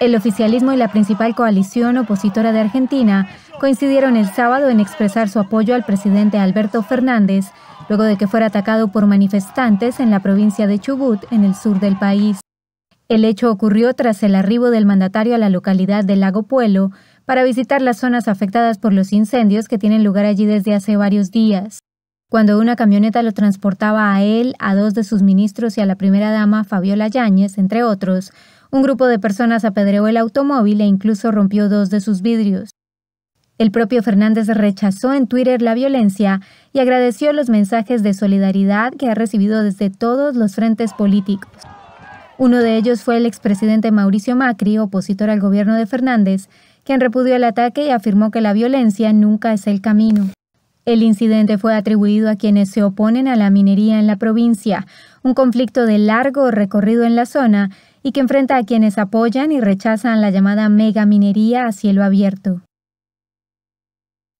El oficialismo y la principal coalición opositora de Argentina coincidieron el sábado en expresar su apoyo al presidente Alberto Fernández, luego de que fuera atacado por manifestantes en la provincia de Chubut, en el sur del país. El hecho ocurrió tras el arribo del mandatario a la localidad de Lago Puelo para visitar las zonas afectadas por los incendios que tienen lugar allí desde hace varios días. Cuando una camioneta lo transportaba a él, a dos de sus ministros y a la primera dama, Fabiola Yáñez, entre otros, un grupo de personas apedreó el automóvil e incluso rompió dos de sus vidrios. El propio Fernández rechazó en Twitter la violencia y agradeció los mensajes de solidaridad que ha recibido desde todos los frentes políticos. Uno de ellos fue el expresidente Mauricio Macri, opositor al gobierno de Fernández, quien repudió el ataque y afirmó que la violencia nunca es el camino. El incidente fue atribuido a quienes se oponen a la minería en la provincia, un conflicto de largo recorrido en la zona y que enfrenta a quienes apoyan y rechazan la llamada minería a cielo abierto.